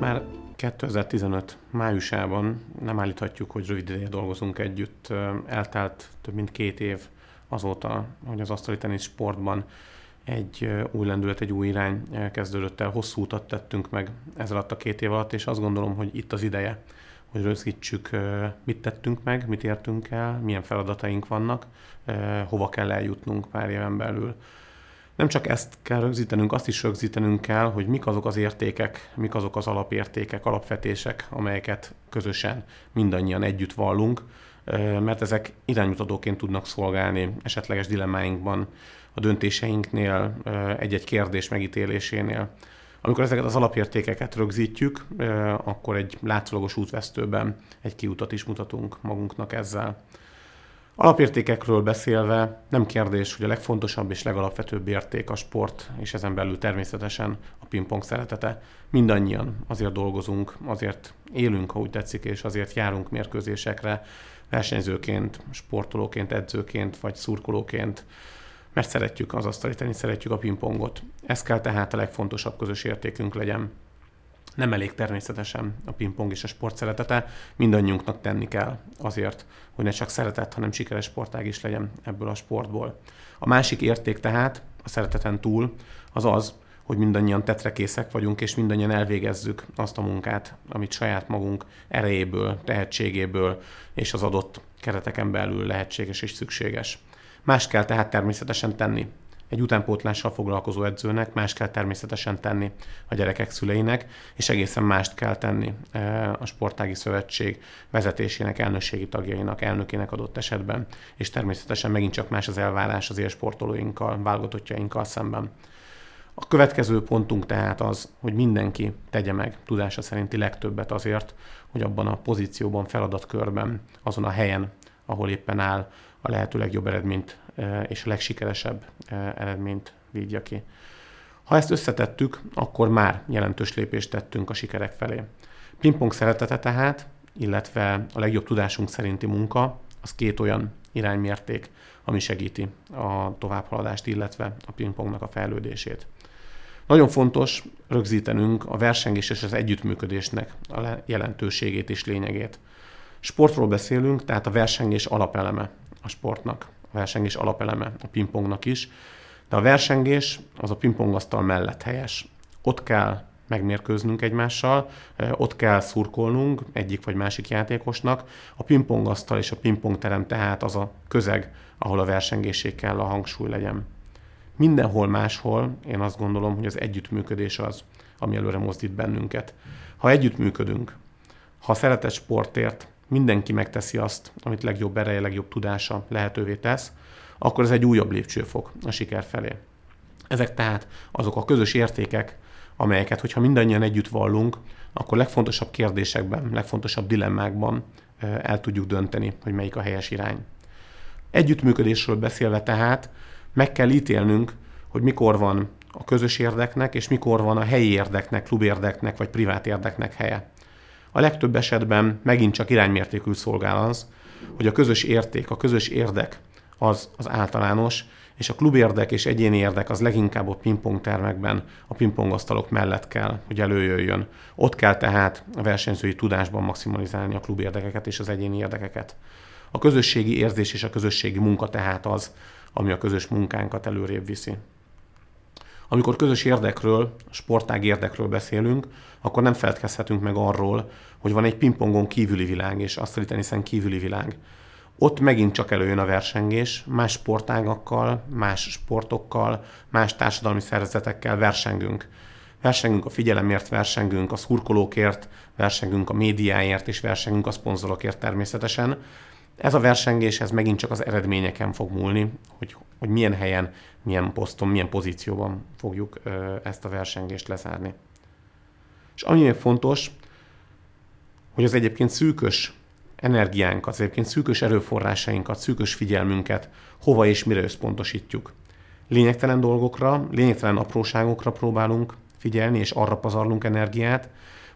Most már 2015 májusában nem állíthatjuk, hogy rövid ideje dolgozunk együtt. Eltelt több mint két év azóta, hogy az asztali tenisz sportban egy új lendület, egy új irány kezdődött el. Hosszú utat tettünk meg ez alatt a két év alatt, és azt gondolom, hogy itt az ideje, hogy rögzítsük, mit tettünk meg, mit értünk el, milyen feladataink vannak, hova kell eljutnunk pár éven belül nem csak ezt kell rögzítenünk, azt is rögzítenünk kell, hogy mik azok az értékek, mik azok az alapértékek, alapvetések, amelyeket közösen mindannyian együtt vallunk, mert ezek iránymutatóként tudnak szolgálni esetleges dilemmáinkban, a döntéseinknél, egy-egy kérdés megítélésénél. Amikor ezeket az alapértékeket rögzítjük, akkor egy látszólagos útvesztőben egy kiutat is mutatunk magunknak ezzel. Alapértékekről beszélve nem kérdés, hogy a legfontosabb és legalapvetőbb érték a sport, és ezen belül természetesen a pingpong szeretete. Mindannyian azért dolgozunk, azért élünk, ha úgy tetszik, és azért járunk mérkőzésekre, versenyzőként, sportolóként, edzőként, vagy szurkolóként, mert szeretjük az asztali szeretjük a pingpongot. Ez kell tehát a legfontosabb közös értékünk legyen nem elég természetesen a pingpong és a sport szeretete, mindannyiunknak tenni kell azért, hogy ne csak szeretet, hanem sikeres sportág is legyen ebből a sportból. A másik érték tehát a szereteten túl az az, hogy mindannyian tetrekészek vagyunk, és mindannyian elvégezzük azt a munkát, amit saját magunk erejéből, tehetségéből és az adott kereteken belül lehetséges és szükséges. Más kell tehát természetesen tenni egy utánpótlással foglalkozó edzőnek más kell természetesen tenni a gyerekek szüleinek, és egészen mást kell tenni e, a Sportági Szövetség vezetésének, elnökségi tagjainak, elnökének adott esetben, és természetesen megint csak más az elvárás az élsportolóinkkal, válgatottjainkkal szemben. A következő pontunk tehát az, hogy mindenki tegye meg tudása szerinti legtöbbet azért, hogy abban a pozícióban, feladatkörben, azon a helyen, ahol éppen áll, a lehető legjobb eredményt és a legsikeresebb eredményt vívja ki. Ha ezt összetettük, akkor már jelentős lépést tettünk a sikerek felé. Pingpong szeretete tehát, illetve a legjobb tudásunk szerinti munka, az két olyan iránymérték, ami segíti a továbbhaladást, illetve a pingpongnak a fejlődését. Nagyon fontos rögzítenünk a versengés és az együttműködésnek a jelentőségét és lényegét. Sportról beszélünk, tehát a versengés alapeleme a sportnak versengés alapeleme a pingpongnak is, de a versengés az a pingpongasztal mellett helyes. Ott kell megmérkőznünk egymással, eh, ott kell szurkolnunk egyik vagy másik játékosnak. A pingpongasztal és a pingpongterem tehát az a közeg, ahol a versengésé kell a hangsúly legyen. Mindenhol máshol én azt gondolom, hogy az együttműködés az, ami előre mozdít bennünket. Ha együttműködünk, ha szeretett sportért, mindenki megteszi azt, amit legjobb ereje, legjobb tudása lehetővé tesz, akkor ez egy újabb lépcsőfok a siker felé. Ezek tehát azok a közös értékek, amelyeket, hogyha mindannyian együtt vallunk, akkor legfontosabb kérdésekben, legfontosabb dilemmákban el tudjuk dönteni, hogy melyik a helyes irány. Együttműködésről beszélve tehát meg kell ítélnünk, hogy mikor van a közös érdeknek, és mikor van a helyi érdeknek, klubérdeknek vagy privát érdeknek helye a legtöbb esetben megint csak iránymértékű szolgál az, hogy a közös érték, a közös érdek az, az általános, és a klubérdek és egyéni érdek az leginkább a pingpongtermekben, a pingpongasztalok mellett kell, hogy előjöjjön. Ott kell tehát a versenyzői tudásban maximalizálni a klubérdekeket és az egyéni érdekeket. A közösségi érzés és a közösségi munka tehát az, ami a közös munkánkat előrébb viszi amikor közös érdekről, sportág érdekről beszélünk, akkor nem feledkezhetünk meg arról, hogy van egy pingpongon kívüli világ, és azt hiszen kívüli világ. Ott megint csak előjön a versengés, más sportágakkal, más sportokkal, más társadalmi szervezetekkel versengünk. Versengünk a figyelemért, versengünk a szurkolókért, versengünk a médiáért, és versengünk a szponzorokért természetesen. Ez a versengés, ez megint csak az eredményeken fog múlni, hogy, hogy milyen helyen, milyen poszton, milyen pozícióban fogjuk ezt a versengést lezárni. És ami még fontos, hogy az egyébként szűkös energiánkat, az egyébként szűkös erőforrásainkat, szűkös figyelmünket hova és mire összpontosítjuk. Lényegtelen dolgokra, lényegtelen apróságokra próbálunk figyelni, és arra pazarlunk energiát,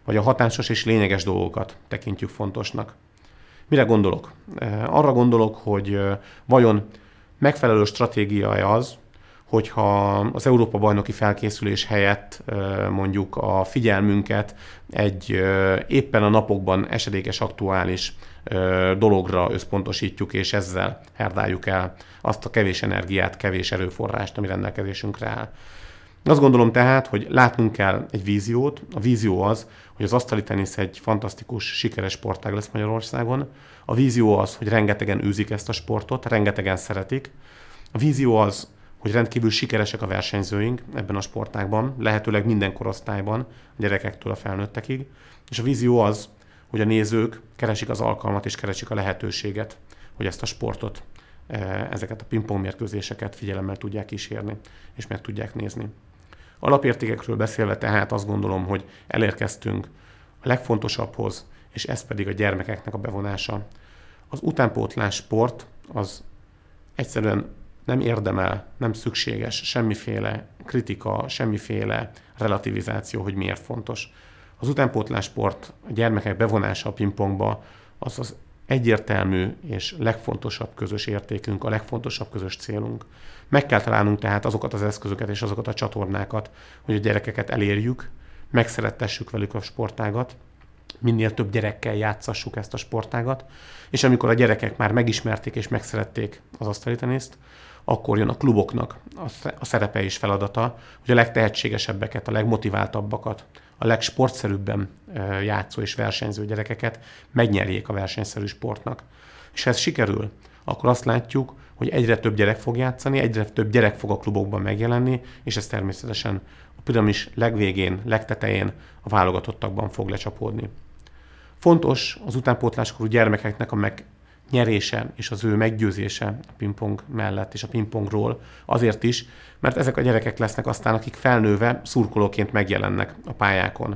vagy a hatásos és lényeges dolgokat tekintjük fontosnak. Mire gondolok? Eh, arra gondolok, hogy eh, vajon megfelelő stratégiája az, hogyha az Európa bajnoki felkészülés helyett eh, mondjuk a figyelmünket egy éppen a napokban esedékes aktuális dologra összpontosítjuk, és ezzel herdáljuk el azt a kevés energiát, kevés erőforrást, ami rendelkezésünkre áll. Azt gondolom tehát, hogy látnunk kell egy víziót. A vízió az, hogy az asztali tenisz egy fantasztikus, sikeres sportág lesz Magyarországon. A vízió az, hogy rengetegen űzik ezt a sportot, rengetegen szeretik. A vízió az, hogy rendkívül sikeresek a versenyzőink ebben a sportágban, lehetőleg minden korosztályban, a gyerekektől a felnőttekig. És a vízió az, hogy a nézők keresik az alkalmat és keresik a lehetőséget, hogy ezt a sportot, eh, ezeket a pingpong mérkőzéseket figyelemmel tudják kísérni, és meg tudják nézni. Alapértékekről beszélve tehát azt gondolom, hogy elérkeztünk a legfontosabbhoz, és ez pedig a gyermekeknek a bevonása. Az utánpótlás sport az egyszerűen nem érdemel, nem szükséges semmiféle kritika, semmiféle relativizáció, hogy miért fontos. Az utánpótlás sport, a gyermekek bevonása a pingpongba, az az egyértelmű és legfontosabb közös értékünk, a legfontosabb közös célunk. Meg kell találnunk tehát azokat az eszközöket és azokat a csatornákat, hogy a gyerekeket elérjük, megszerettessük velük a sportágat, minél több gyerekkel játszassuk ezt a sportágat, és amikor a gyerekek már megismerték és megszerették az asztalitenészt, akkor jön a kluboknak a szerepe és feladata, hogy a legtehetségesebbeket, a legmotiváltabbakat, a legsportszerűbben játszó és versenyző gyerekeket megnyerjék a versenyszerű sportnak. És ha ez sikerül, akkor azt látjuk, hogy egyre több gyerek fog játszani, egyre több gyerek fog a klubokban megjelenni, és ez természetesen a piramis legvégén, legtetején a válogatottakban fog lecsapódni. Fontos az utánpótláskorú gyermekeknek a meg nyerése és az ő meggyőzése a pingpong mellett és a pingpongról azért is, mert ezek a gyerekek lesznek aztán, akik felnőve szurkolóként megjelennek a pályákon.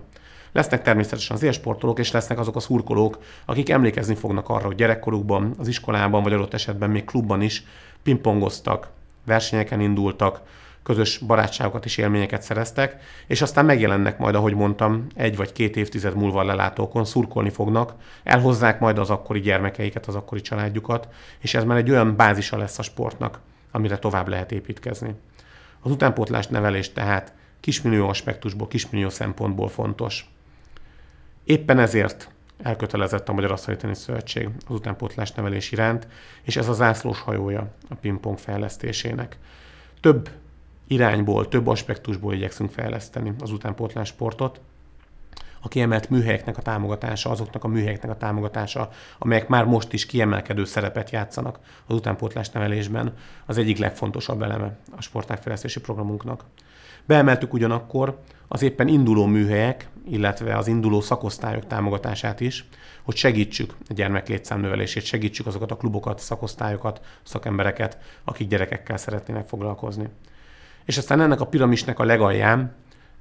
Lesznek természetesen az élsportolók, és lesznek azok a szurkolók, akik emlékezni fognak arra, hogy gyerekkorukban, az iskolában, vagy adott esetben még klubban is pingpongoztak, versenyeken indultak, közös barátságokat és élményeket szereztek, és aztán megjelennek majd, ahogy mondtam, egy vagy két évtized múlva a lelátókon, szurkolni fognak, elhozzák majd az akkori gyermekeiket, az akkori családjukat, és ez már egy olyan bázisa lesz a sportnak, amire tovább lehet építkezni. Az utánpótlás nevelés tehát kismillió aspektusból, kismillió szempontból fontos. Éppen ezért elkötelezett a Magyar Asztali Tenisz Szövetség az utánpótlás nevelés iránt, és ez a zászlós hajója a pingpong fejlesztésének. Több irányból, több aspektusból igyekszünk fejleszteni az utánpótlás sportot. A kiemelt műhelyeknek a támogatása, azoknak a műhelyeknek a támogatása, amelyek már most is kiemelkedő szerepet játszanak az utánpótlás nevelésben, az egyik legfontosabb eleme a sportágfejlesztési programunknak. Beemeltük ugyanakkor az éppen induló műhelyek, illetve az induló szakosztályok támogatását is, hogy segítsük a gyermek létszámnövelését, segítsük azokat a klubokat, szakosztályokat, szakembereket, akik gyerekekkel szeretnének foglalkozni. És aztán ennek a piramisnek a legalján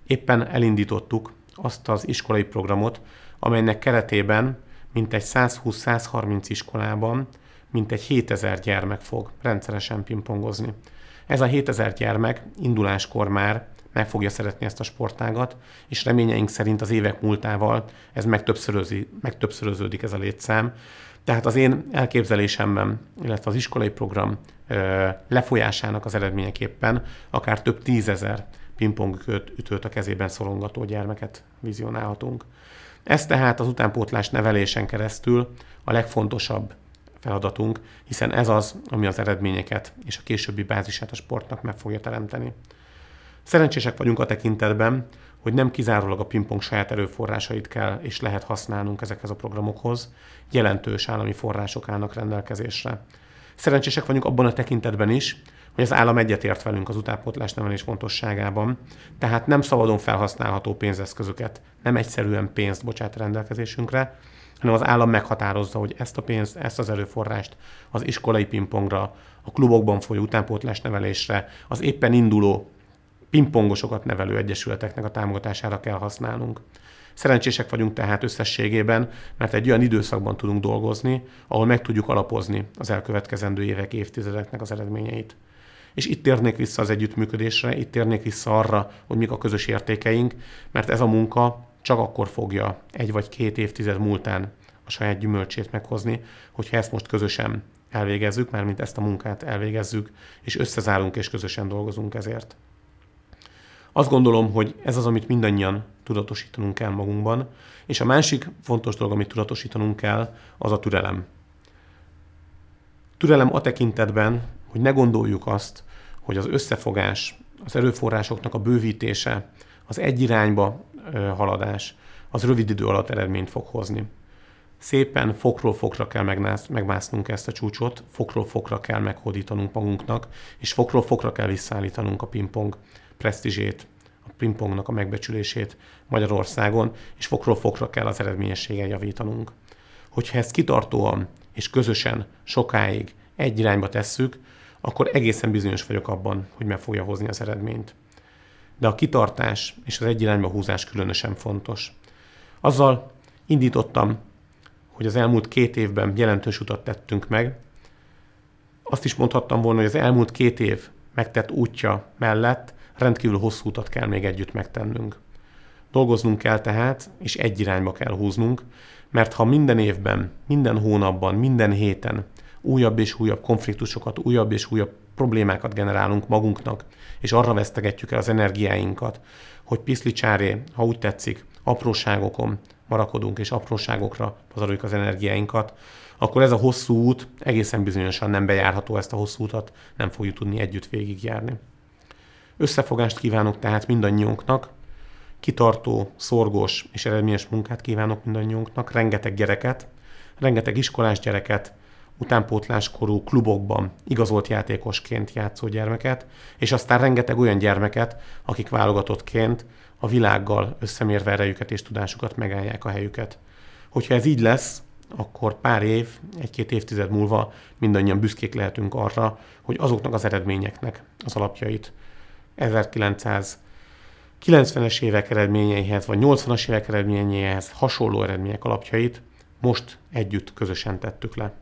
éppen elindítottuk azt az iskolai programot, amelynek keretében mintegy 120-130 iskolában mintegy 7000 gyermek fog rendszeresen pingpongozni. Ez a 7000 gyermek induláskor már meg fogja szeretni ezt a sportágat, és reményeink szerint az évek múltával ez megtöbbszöröződik ez a létszám. Tehát az én elképzelésemben, illetve az iskolai program lefolyásának az eredményeképpen akár több tízezer pingpong ütőt a kezében szorongató gyermeket vizionálhatunk. Ez tehát az utánpótlás nevelésen keresztül a legfontosabb feladatunk, hiszen ez az, ami az eredményeket és a későbbi bázisát a sportnak meg fogja teremteni. Szerencsések vagyunk a tekintetben, hogy nem kizárólag a pingpong saját erőforrásait kell és lehet használnunk ezekhez a programokhoz, jelentős állami források állnak rendelkezésre. Szerencsések vagyunk abban a tekintetben is, hogy az állam egyetért velünk az utánpótlás nevelés fontosságában, tehát nem szabadon felhasználható pénzeszközöket, nem egyszerűen pénzt bocsát rendelkezésünkre, hanem az állam meghatározza, hogy ezt a pénzt, ezt az erőforrást az iskolai pingpongra, a klubokban folyó utánpótlás nevelésre, az éppen induló pingpongosokat nevelő egyesületeknek a támogatására kell használnunk. Szerencsések vagyunk tehát összességében, mert egy olyan időszakban tudunk dolgozni, ahol meg tudjuk alapozni az elkövetkezendő évek, évtizedeknek az eredményeit. És itt térnék vissza az együttműködésre, itt térnék vissza arra, hogy mik a közös értékeink, mert ez a munka csak akkor fogja egy vagy két évtized múltán a saját gyümölcsét meghozni, hogyha ezt most közösen elvégezzük, mármint ezt a munkát elvégezzük, és összezárunk és közösen dolgozunk ezért. Azt gondolom, hogy ez az, amit mindannyian tudatosítanunk kell magunkban, és a másik fontos dolog, amit tudatosítanunk kell, az a türelem. Türelem a tekintetben, hogy ne gondoljuk azt, hogy az összefogás, az erőforrásoknak a bővítése, az egy irányba haladás, az rövid idő alatt eredményt fog hozni. Szépen fokról fokra kell megmásznunk ezt a csúcsot, fokról fokra kell meghódítanunk magunknak, és fokról fokra kell visszaállítanunk a pingpong presztízsét, a pingpongnak a megbecsülését Magyarországon, és fokról fokra kell az eredményességen javítanunk. Hogyha ezt kitartóan és közösen sokáig egy irányba tesszük, akkor egészen bizonyos vagyok abban, hogy meg fogja hozni az eredményt. De a kitartás és az egy irányba húzás különösen fontos. Azzal indítottam, hogy az elmúlt két évben jelentős utat tettünk meg. Azt is mondhattam volna, hogy az elmúlt két év megtett útja mellett rendkívül hosszú utat kell még együtt megtennünk. Dolgoznunk kell tehát, és egy irányba kell húznunk, mert ha minden évben, minden hónapban, minden héten újabb és újabb konfliktusokat, újabb és újabb problémákat generálunk magunknak, és arra vesztegetjük el az energiáinkat, hogy piszlicsáré, ha úgy tetszik, apróságokon marakodunk, és apróságokra pazaroljuk az energiáinkat, akkor ez a hosszú út egészen bizonyosan nem bejárható, ezt a hosszú utat nem fogjuk tudni együtt végigjárni. Összefogást kívánok tehát mindannyiunknak, kitartó, szorgos és eredményes munkát kívánok mindannyiunknak, rengeteg gyereket, rengeteg iskolás gyereket, utánpótláskorú klubokban igazolt játékosként játszó gyermeket, és aztán rengeteg olyan gyermeket, akik válogatottként a világgal összemérve erejüket és tudásukat megállják a helyüket. Hogyha ez így lesz, akkor pár év, egy-két évtized múlva mindannyian büszkék lehetünk arra, hogy azoknak az eredményeknek az alapjait 1990-es évek eredményeihez, vagy 80-as évek eredményeihez hasonló eredmények alapjait most együtt közösen tettük le.